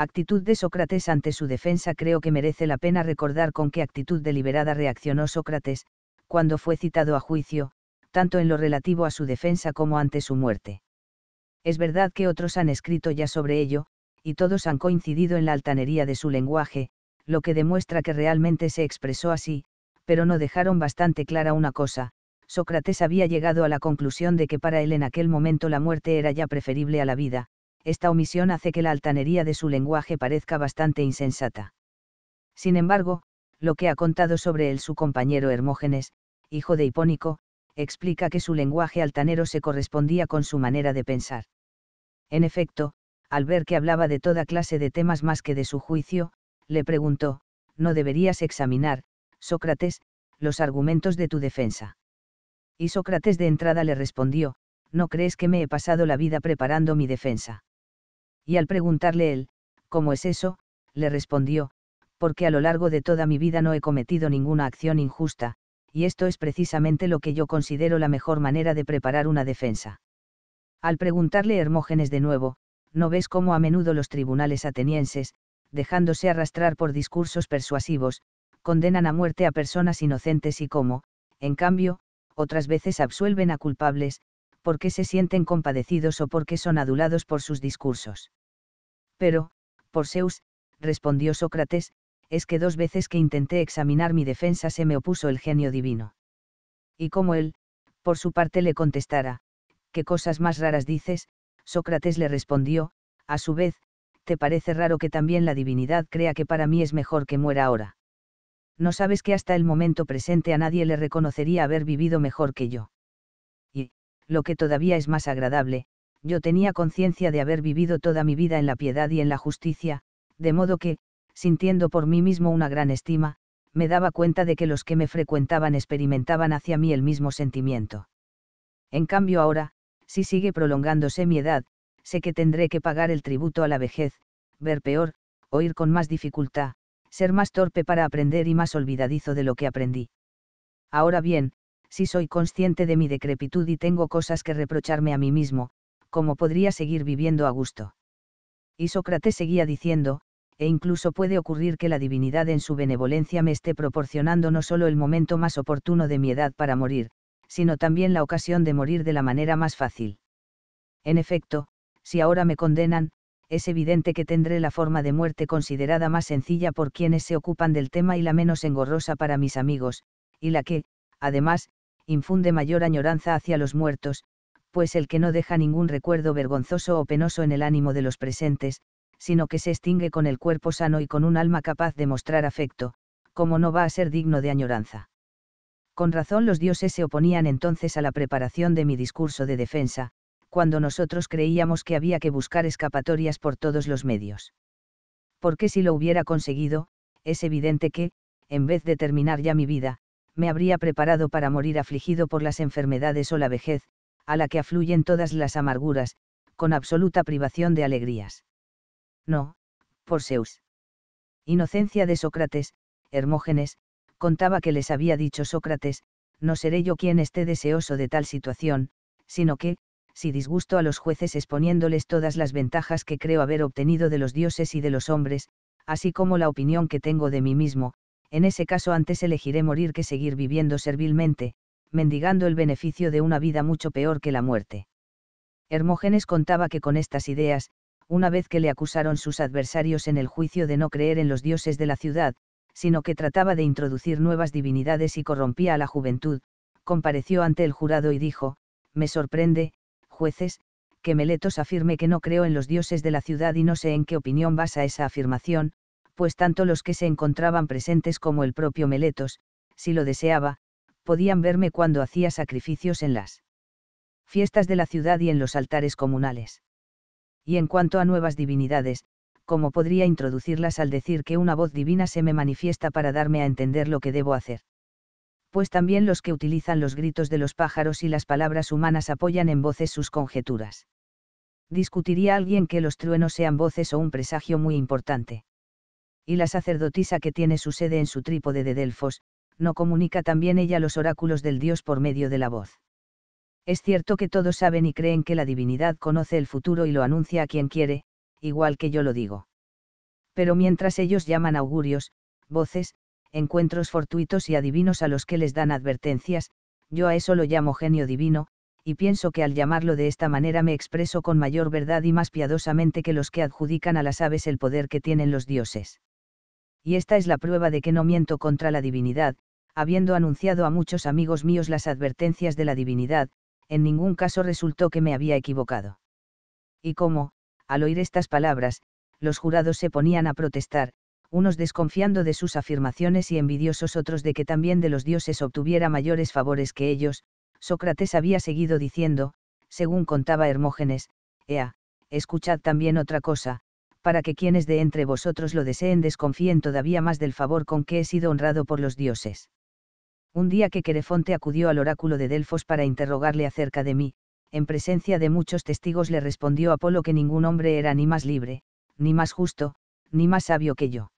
actitud de Sócrates ante su defensa creo que merece la pena recordar con qué actitud deliberada reaccionó Sócrates, cuando fue citado a juicio, tanto en lo relativo a su defensa como ante su muerte. Es verdad que otros han escrito ya sobre ello, y todos han coincidido en la altanería de su lenguaje, lo que demuestra que realmente se expresó así, pero no dejaron bastante clara una cosa, Sócrates había llegado a la conclusión de que para él en aquel momento la muerte era ya preferible a la vida, esta omisión hace que la altanería de su lenguaje parezca bastante insensata. Sin embargo, lo que ha contado sobre él su compañero Hermógenes, hijo de Hipónico, explica que su lenguaje altanero se correspondía con su manera de pensar. En efecto, al ver que hablaba de toda clase de temas más que de su juicio, le preguntó, ¿no deberías examinar, Sócrates, los argumentos de tu defensa? Y Sócrates de entrada le respondió, ¿no crees que me he pasado la vida preparando mi defensa? y al preguntarle él, ¿cómo es eso?, le respondió, porque a lo largo de toda mi vida no he cometido ninguna acción injusta, y esto es precisamente lo que yo considero la mejor manera de preparar una defensa. Al preguntarle Hermógenes de nuevo, ¿no ves cómo a menudo los tribunales atenienses, dejándose arrastrar por discursos persuasivos, condenan a muerte a personas inocentes y cómo, en cambio, otras veces absuelven a culpables, porque se sienten compadecidos o porque son adulados por sus discursos? Pero, por Zeus, respondió Sócrates, es que dos veces que intenté examinar mi defensa se me opuso el genio divino. Y como él, por su parte le contestara, ¿qué cosas más raras dices? Sócrates le respondió, a su vez, ¿te parece raro que también la divinidad crea que para mí es mejor que muera ahora? No sabes que hasta el momento presente a nadie le reconocería haber vivido mejor que yo. Y, lo que todavía es más agradable, yo tenía conciencia de haber vivido toda mi vida en la piedad y en la justicia, de modo que, sintiendo por mí mismo una gran estima, me daba cuenta de que los que me frecuentaban experimentaban hacia mí el mismo sentimiento. En cambio ahora, si sigue prolongándose mi edad, sé que tendré que pagar el tributo a la vejez, ver peor, oír con más dificultad, ser más torpe para aprender y más olvidadizo de lo que aprendí. Ahora bien, si soy consciente de mi decrepitud y tengo cosas que reprocharme a mí mismo, ¿cómo podría seguir viviendo a gusto? Y Sócrates seguía diciendo, e incluso puede ocurrir que la divinidad en su benevolencia me esté proporcionando no solo el momento más oportuno de mi edad para morir, sino también la ocasión de morir de la manera más fácil. En efecto, si ahora me condenan, es evidente que tendré la forma de muerte considerada más sencilla por quienes se ocupan del tema y la menos engorrosa para mis amigos, y la que, además, infunde mayor añoranza hacia los muertos, pues el que no deja ningún recuerdo vergonzoso o penoso en el ánimo de los presentes, sino que se extingue con el cuerpo sano y con un alma capaz de mostrar afecto, como no va a ser digno de añoranza. Con razón los dioses se oponían entonces a la preparación de mi discurso de defensa, cuando nosotros creíamos que había que buscar escapatorias por todos los medios. Porque si lo hubiera conseguido, es evidente que, en vez de terminar ya mi vida, me habría preparado para morir afligido por las enfermedades o la vejez, a la que afluyen todas las amarguras, con absoluta privación de alegrías. No, por Zeus. Inocencia de Sócrates, Hermógenes, contaba que les había dicho Sócrates, no seré yo quien esté deseoso de tal situación, sino que, si disgusto a los jueces exponiéndoles todas las ventajas que creo haber obtenido de los dioses y de los hombres, así como la opinión que tengo de mí mismo, en ese caso antes elegiré morir que seguir viviendo servilmente, mendigando el beneficio de una vida mucho peor que la muerte. Hermógenes contaba que con estas ideas, una vez que le acusaron sus adversarios en el juicio de no creer en los dioses de la ciudad, sino que trataba de introducir nuevas divinidades y corrompía a la juventud, compareció ante el jurado y dijo, Me sorprende, jueces, que Meletos afirme que no creo en los dioses de la ciudad y no sé en qué opinión basa esa afirmación, pues tanto los que se encontraban presentes como el propio Meletos, si lo deseaba, podían verme cuando hacía sacrificios en las fiestas de la ciudad y en los altares comunales. Y en cuanto a nuevas divinidades, ¿cómo podría introducirlas al decir que una voz divina se me manifiesta para darme a entender lo que debo hacer? Pues también los que utilizan los gritos de los pájaros y las palabras humanas apoyan en voces sus conjeturas. Discutiría alguien que los truenos sean voces o un presagio muy importante. Y la sacerdotisa que tiene su sede en su trípode de Delfos, ¿no comunica también ella los oráculos del Dios por medio de la voz? Es cierto que todos saben y creen que la divinidad conoce el futuro y lo anuncia a quien quiere, igual que yo lo digo. Pero mientras ellos llaman augurios, voces, encuentros fortuitos y adivinos a los que les dan advertencias, yo a eso lo llamo genio divino, y pienso que al llamarlo de esta manera me expreso con mayor verdad y más piadosamente que los que adjudican a las aves el poder que tienen los dioses. Y esta es la prueba de que no miento contra la divinidad, habiendo anunciado a muchos amigos míos las advertencias de la divinidad, en ningún caso resultó que me había equivocado. Y como, al oír estas palabras, los jurados se ponían a protestar, unos desconfiando de sus afirmaciones y envidiosos otros de que también de los dioses obtuviera mayores favores que ellos, Sócrates había seguido diciendo, según contaba Hermógenes, Ea, escuchad también otra cosa, para que quienes de entre vosotros lo deseen desconfíen todavía más del favor con que he sido honrado por los dioses. Un día que Querefonte acudió al oráculo de Delfos para interrogarle acerca de mí, en presencia de muchos testigos le respondió Apolo que ningún hombre era ni más libre, ni más justo, ni más sabio que yo.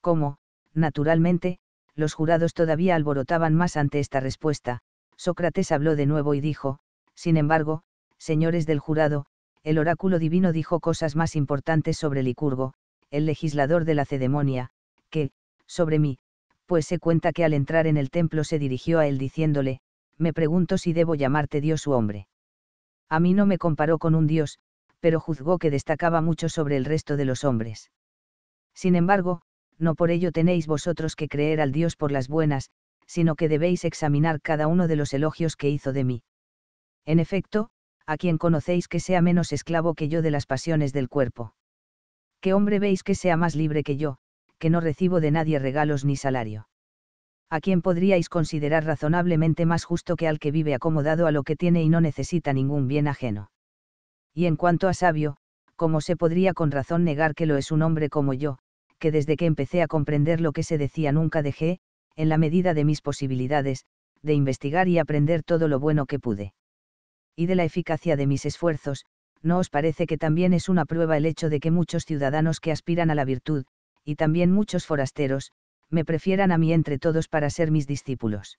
Como, naturalmente, los jurados todavía alborotaban más ante esta respuesta, Sócrates habló de nuevo y dijo, sin embargo, señores del jurado, el oráculo divino dijo cosas más importantes sobre Licurgo, el legislador de la cedemonia, que, sobre mí, pues se cuenta que al entrar en el templo se dirigió a él diciéndole, me pregunto si debo llamarte Dios u hombre. A mí no me comparó con un Dios, pero juzgó que destacaba mucho sobre el resto de los hombres. Sin embargo, no por ello tenéis vosotros que creer al Dios por las buenas, sino que debéis examinar cada uno de los elogios que hizo de mí. En efecto, a quien conocéis que sea menos esclavo que yo de las pasiones del cuerpo. ¿Qué hombre veis que sea más libre que yo, que no recibo de nadie regalos ni salario. ¿A quién podríais considerar razonablemente más justo que al que vive acomodado a lo que tiene y no necesita ningún bien ajeno? Y en cuanto a sabio, ¿cómo se podría con razón negar que lo es un hombre como yo, que desde que empecé a comprender lo que se decía nunca dejé, en la medida de mis posibilidades, de investigar y aprender todo lo bueno que pude? Y de la eficacia de mis esfuerzos, ¿no os parece que también es una prueba el hecho de que muchos ciudadanos que aspiran a la virtud, y también muchos forasteros, me prefieran a mí entre todos para ser mis discípulos.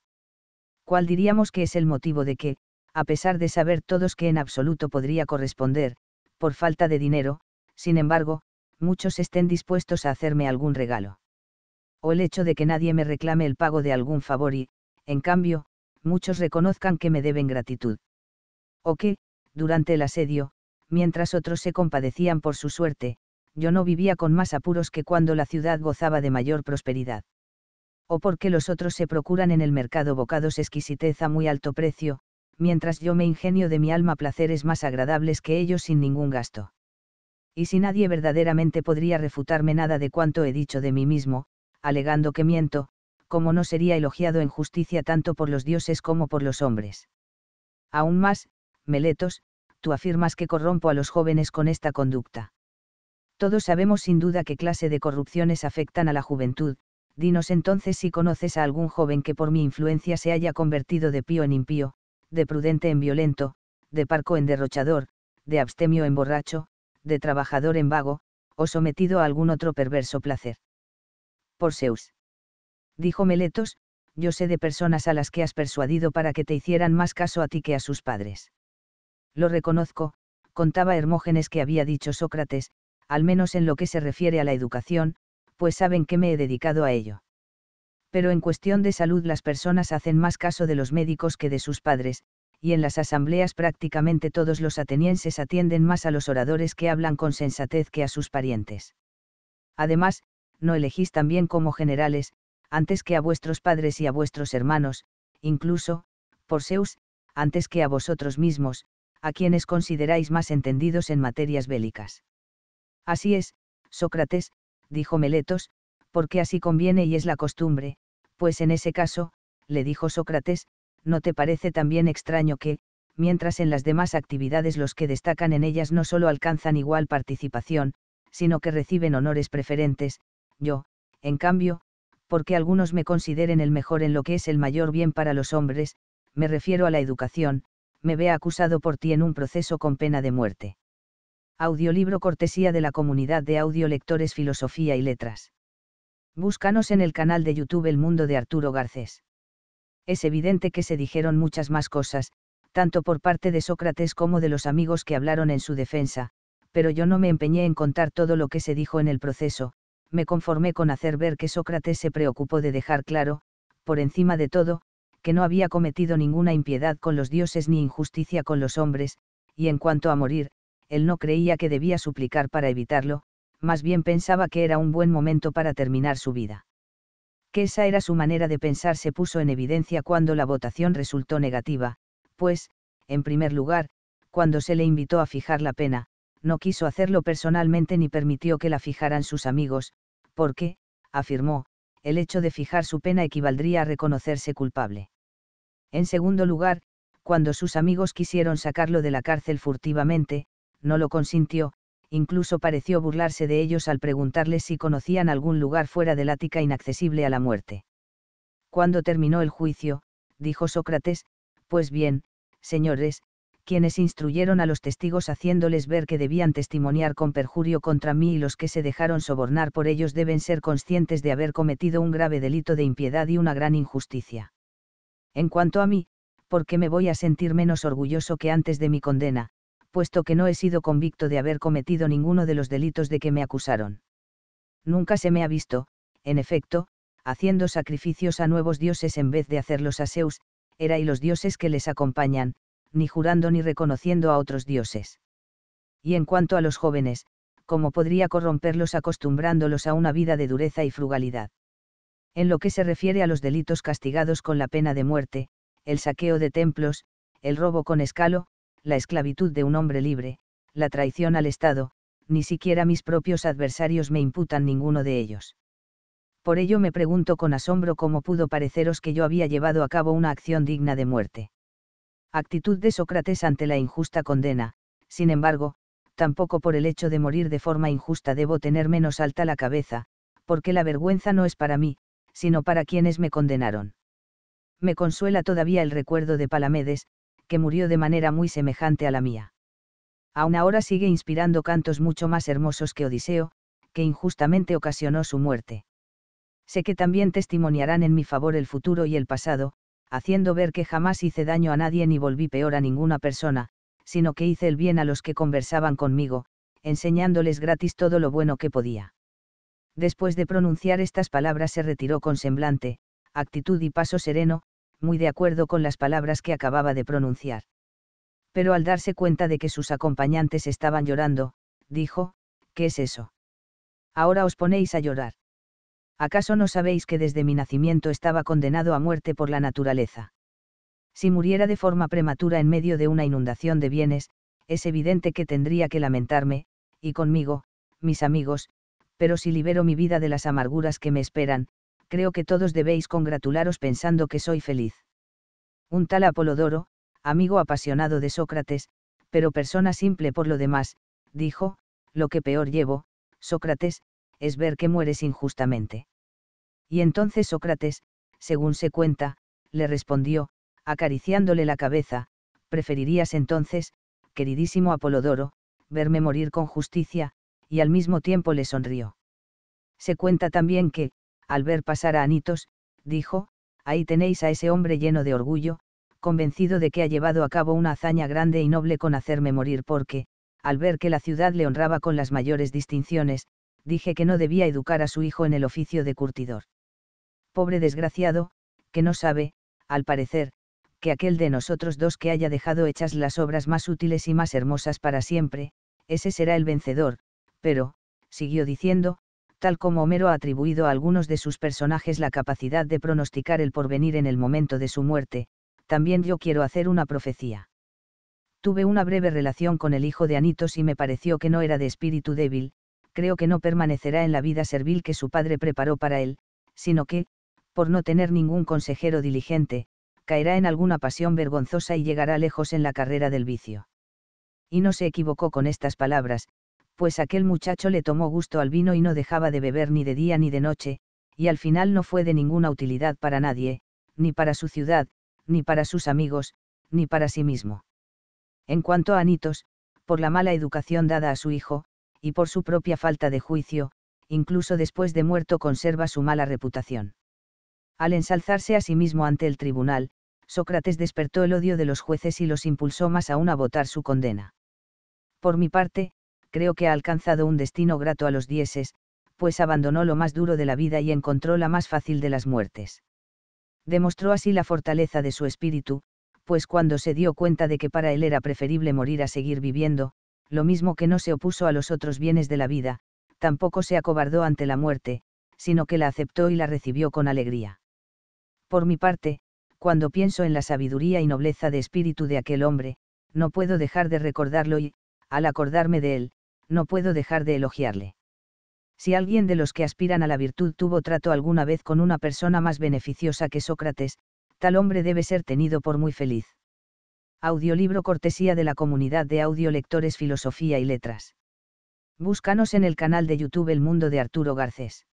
¿Cuál diríamos que es el motivo de que, a pesar de saber todos que en absoluto podría corresponder, por falta de dinero, sin embargo, muchos estén dispuestos a hacerme algún regalo? O el hecho de que nadie me reclame el pago de algún favor y, en cambio, muchos reconozcan que me deben gratitud. O que, durante el asedio, mientras otros se compadecían por su suerte, yo no vivía con más apuros que cuando la ciudad gozaba de mayor prosperidad. O porque los otros se procuran en el mercado bocados exquisitez a muy alto precio, mientras yo me ingenio de mi alma placeres más agradables que ellos sin ningún gasto. Y si nadie verdaderamente podría refutarme nada de cuanto he dicho de mí mismo, alegando que miento, como no sería elogiado en justicia tanto por los dioses como por los hombres. Aún más, Meletos, tú afirmas que corrompo a los jóvenes con esta conducta. Todos sabemos sin duda qué clase de corrupciones afectan a la juventud, dinos entonces si conoces a algún joven que por mi influencia se haya convertido de pío en impío, de prudente en violento, de parco en derrochador, de abstemio en borracho, de trabajador en vago, o sometido a algún otro perverso placer. Por Zeus. Dijo Meletos, yo sé de personas a las que has persuadido para que te hicieran más caso a ti que a sus padres. Lo reconozco, contaba Hermógenes que había dicho Sócrates, al menos en lo que se refiere a la educación, pues saben que me he dedicado a ello. Pero en cuestión de salud las personas hacen más caso de los médicos que de sus padres, y en las asambleas prácticamente todos los atenienses atienden más a los oradores que hablan con sensatez que a sus parientes. Además, no elegís también como generales, antes que a vuestros padres y a vuestros hermanos, incluso, por Zeus, antes que a vosotros mismos, a quienes consideráis más entendidos en materias bélicas. Así es, Sócrates, dijo Meletos, porque así conviene y es la costumbre, pues en ese caso, le dijo Sócrates, ¿no te parece también extraño que, mientras en las demás actividades los que destacan en ellas no solo alcanzan igual participación, sino que reciben honores preferentes, yo, en cambio, porque algunos me consideren el mejor en lo que es el mayor bien para los hombres, me refiero a la educación, me vea acusado por ti en un proceso con pena de muerte. Audiolibro cortesía de la comunidad de audiolectores Filosofía y Letras. Búscanos en el canal de YouTube El Mundo de Arturo Garcés. Es evidente que se dijeron muchas más cosas, tanto por parte de Sócrates como de los amigos que hablaron en su defensa, pero yo no me empeñé en contar todo lo que se dijo en el proceso, me conformé con hacer ver que Sócrates se preocupó de dejar claro, por encima de todo, que no había cometido ninguna impiedad con los dioses ni injusticia con los hombres, y en cuanto a morir, él no creía que debía suplicar para evitarlo, más bien pensaba que era un buen momento para terminar su vida. Que esa era su manera de pensar se puso en evidencia cuando la votación resultó negativa, pues, en primer lugar, cuando se le invitó a fijar la pena, no quiso hacerlo personalmente ni permitió que la fijaran sus amigos, porque, afirmó, el hecho de fijar su pena equivaldría a reconocerse culpable. En segundo lugar, cuando sus amigos quisieron sacarlo de la cárcel furtivamente, no lo consintió, incluso pareció burlarse de ellos al preguntarles si conocían algún lugar fuera del Ática inaccesible a la muerte. Cuando terminó el juicio, dijo Sócrates, pues bien, señores, quienes instruyeron a los testigos haciéndoles ver que debían testimoniar con perjurio contra mí y los que se dejaron sobornar por ellos deben ser conscientes de haber cometido un grave delito de impiedad y una gran injusticia. En cuanto a mí, ¿por qué me voy a sentir menos orgulloso que antes de mi condena, puesto que no he sido convicto de haber cometido ninguno de los delitos de que me acusaron. Nunca se me ha visto, en efecto, haciendo sacrificios a nuevos dioses en vez de hacerlos a Zeus, era y los dioses que les acompañan, ni jurando ni reconociendo a otros dioses. Y en cuanto a los jóvenes, ¿cómo podría corromperlos acostumbrándolos a una vida de dureza y frugalidad? En lo que se refiere a los delitos castigados con la pena de muerte, el saqueo de templos, el robo con escalo, la esclavitud de un hombre libre, la traición al Estado, ni siquiera mis propios adversarios me imputan ninguno de ellos. Por ello me pregunto con asombro cómo pudo pareceros que yo había llevado a cabo una acción digna de muerte. Actitud de Sócrates ante la injusta condena, sin embargo, tampoco por el hecho de morir de forma injusta debo tener menos alta la cabeza, porque la vergüenza no es para mí, sino para quienes me condenaron. Me consuela todavía el recuerdo de Palamedes, que murió de manera muy semejante a la mía. Aún ahora sigue inspirando cantos mucho más hermosos que Odiseo, que injustamente ocasionó su muerte. Sé que también testimoniarán en mi favor el futuro y el pasado, haciendo ver que jamás hice daño a nadie ni volví peor a ninguna persona, sino que hice el bien a los que conversaban conmigo, enseñándoles gratis todo lo bueno que podía. Después de pronunciar estas palabras se retiró con semblante, actitud y paso sereno, muy de acuerdo con las palabras que acababa de pronunciar. Pero al darse cuenta de que sus acompañantes estaban llorando, dijo, ¿qué es eso? Ahora os ponéis a llorar. ¿Acaso no sabéis que desde mi nacimiento estaba condenado a muerte por la naturaleza? Si muriera de forma prematura en medio de una inundación de bienes, es evidente que tendría que lamentarme, y conmigo, mis amigos, pero si libero mi vida de las amarguras que me esperan, creo que todos debéis congratularos pensando que soy feliz. Un tal Apolodoro, amigo apasionado de Sócrates, pero persona simple por lo demás, dijo, lo que peor llevo, Sócrates, es ver que mueres injustamente. Y entonces Sócrates, según se cuenta, le respondió, acariciándole la cabeza, preferirías entonces, queridísimo Apolodoro, verme morir con justicia, y al mismo tiempo le sonrió. Se cuenta también que, al ver pasar a Anitos, dijo, ahí tenéis a ese hombre lleno de orgullo, convencido de que ha llevado a cabo una hazaña grande y noble con hacerme morir porque, al ver que la ciudad le honraba con las mayores distinciones, dije que no debía educar a su hijo en el oficio de curtidor. Pobre desgraciado, que no sabe, al parecer, que aquel de nosotros dos que haya dejado hechas las obras más útiles y más hermosas para siempre, ese será el vencedor, pero, siguió diciendo, tal como Homero ha atribuido a algunos de sus personajes la capacidad de pronosticar el porvenir en el momento de su muerte, también yo quiero hacer una profecía. Tuve una breve relación con el hijo de Anitos y me pareció que no era de espíritu débil, creo que no permanecerá en la vida servil que su padre preparó para él, sino que, por no tener ningún consejero diligente, caerá en alguna pasión vergonzosa y llegará lejos en la carrera del vicio. Y no se equivocó con estas palabras, pues aquel muchacho le tomó gusto al vino y no dejaba de beber ni de día ni de noche, y al final no fue de ninguna utilidad para nadie, ni para su ciudad, ni para sus amigos, ni para sí mismo. En cuanto a Anitos, por la mala educación dada a su hijo, y por su propia falta de juicio, incluso después de muerto conserva su mala reputación. Al ensalzarse a sí mismo ante el tribunal, Sócrates despertó el odio de los jueces y los impulsó más aún a votar su condena. Por mi parte, creo que ha alcanzado un destino grato a los dioses, pues abandonó lo más duro de la vida y encontró la más fácil de las muertes. Demostró así la fortaleza de su espíritu, pues cuando se dio cuenta de que para él era preferible morir a seguir viviendo, lo mismo que no se opuso a los otros bienes de la vida, tampoco se acobardó ante la muerte, sino que la aceptó y la recibió con alegría. Por mi parte, cuando pienso en la sabiduría y nobleza de espíritu de aquel hombre, no puedo dejar de recordarlo y, al acordarme de él, no puedo dejar de elogiarle. Si alguien de los que aspiran a la virtud tuvo trato alguna vez con una persona más beneficiosa que Sócrates, tal hombre debe ser tenido por muy feliz. Audiolibro cortesía de la comunidad de audiolectores Filosofía y Letras. Búscanos en el canal de YouTube El Mundo de Arturo Garcés.